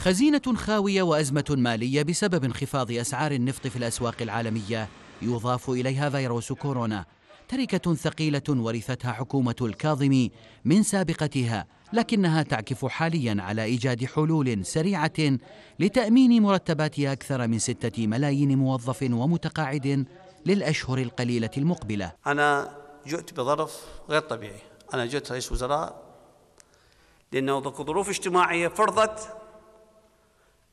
خزينة خاوية وأزمة مالية بسبب انخفاض أسعار النفط في الأسواق العالمية يضاف إليها فيروس كورونا تركة ثقيلة ورثتها حكومة الكاظمي من سابقتها لكنها تعكف حاليا على إيجاد حلول سريعة لتأمين مرتبات أكثر من ستة ملايين موظف ومتقاعد للأشهر القليلة المقبلة أنا جئت بظرف غير طبيعي أنا جئت رئيس وزراء لأنه ظروف اجتماعية فرضت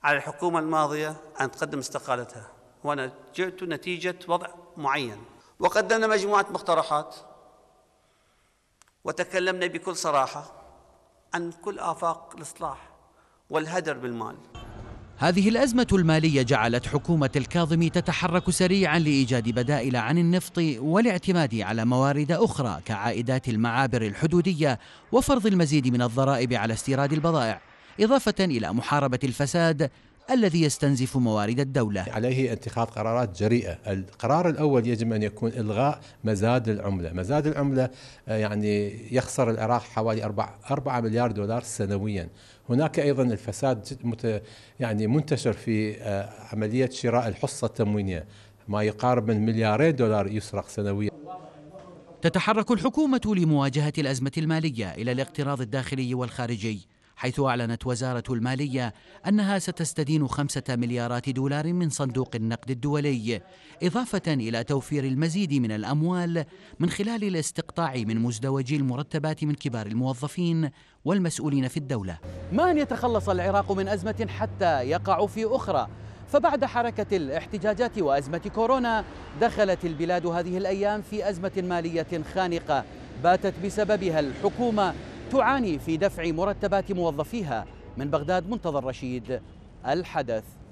على الحكومة الماضية أن تقدم استقالتها وأنا جئت نتيجة وضع معين وقدمنا مجموعة مقترحات وتكلمنا بكل صراحة عن كل آفاق الإصلاح والهدر بالمال هذه الأزمة المالية جعلت حكومة الكاظمي تتحرك سريعا لإيجاد بدائل عن النفط والاعتماد على موارد أخرى كعائدات المعابر الحدودية وفرض المزيد من الضرائب على استيراد البضائع إضافة إلى محاربة الفساد الذي يستنزف موارد الدولة عليه اتخاذ قرارات جريئة القرار الأول يجب أن يكون إلغاء مزاد العملة مزاد العملة آه، يعني يخسر العراق حوالي 4 مليار دولار سنويا هناك ايضا الفساد مت يعني منتشر في آه، عمليه شراء الحصه التموينيه ما يقارب من مليارين دولار يسرق سنويا تتحرك الحكومه لمواجهه الازمه الماليه الى الاقتراض الداخلي والخارجي حيث أعلنت وزارة المالية أنها ستستدين خمسة مليارات دولار من صندوق النقد الدولي إضافة إلى توفير المزيد من الأموال من خلال الاستقطاع من مزدوجي المرتبات من كبار الموظفين والمسؤولين في الدولة ما أن يتخلص العراق من أزمة حتى يقع في أخرى فبعد حركة الاحتجاجات وأزمة كورونا دخلت البلاد هذه الأيام في أزمة مالية خانقة باتت بسببها الحكومة تعاني في دفع مرتبات موظفيها من بغداد منتظر رشيد الحدث